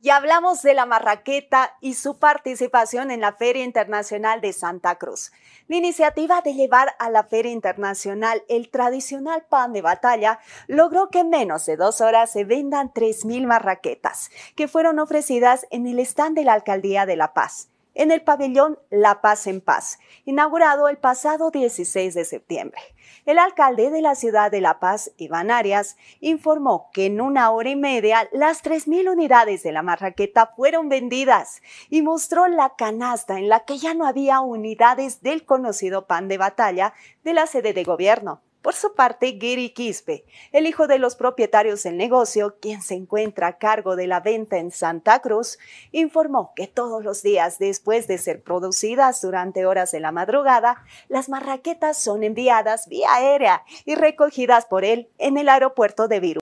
y hablamos de la marraqueta y su participación en la Feria Internacional de Santa Cruz. La iniciativa de llevar a la Feria Internacional el tradicional pan de batalla logró que en menos de dos horas se vendan 3.000 marraquetas, que fueron ofrecidas en el stand de la Alcaldía de La Paz en el pabellón La Paz en Paz, inaugurado el pasado 16 de septiembre. El alcalde de la ciudad de La Paz, Iván Arias, informó que en una hora y media las 3.000 unidades de la marraqueta fueron vendidas y mostró la canasta en la que ya no había unidades del conocido pan de batalla de la sede de gobierno por su parte, Giri Quispe, el hijo de los propietarios del negocio, quien se encuentra a cargo de la venta en Santa Cruz, informó que todos los días después de ser producidas durante horas de la madrugada, las marraquetas son enviadas vía aérea y recogidas por él en el aeropuerto de Virus.